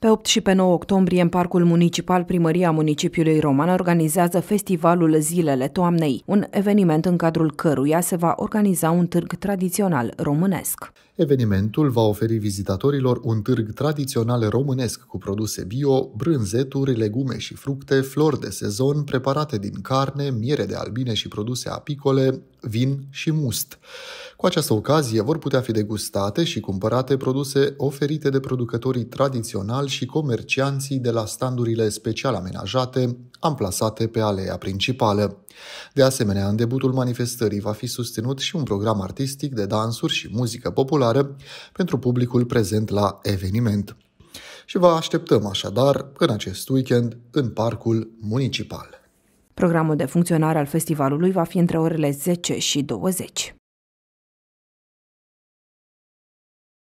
Pe 8 și pe 9 octombrie, în Parcul Municipal, Primăria Municipiului Roman organizează Festivalul Zilele Toamnei, un eveniment în cadrul căruia se va organiza un târg tradițional românesc. Evenimentul va oferi vizitatorilor un târg tradițional românesc cu produse bio, brânzeturi, legume și fructe, flori de sezon, preparate din carne, miere de albine și produse apicole, vin și must. Cu această ocazie vor putea fi degustate și cumpărate produse oferite de producătorii tradiționali și comercianții de la standurile special amenajate, amplasate pe aleea principală. De asemenea, în debutul manifestării va fi susținut și un program artistic de dansuri și muzică populară pentru publicul prezent la eveniment. Și vă așteptăm așadar în acest weekend în parcul municipal. Programul de funcționare al festivalului va fi între orele 10 și 20.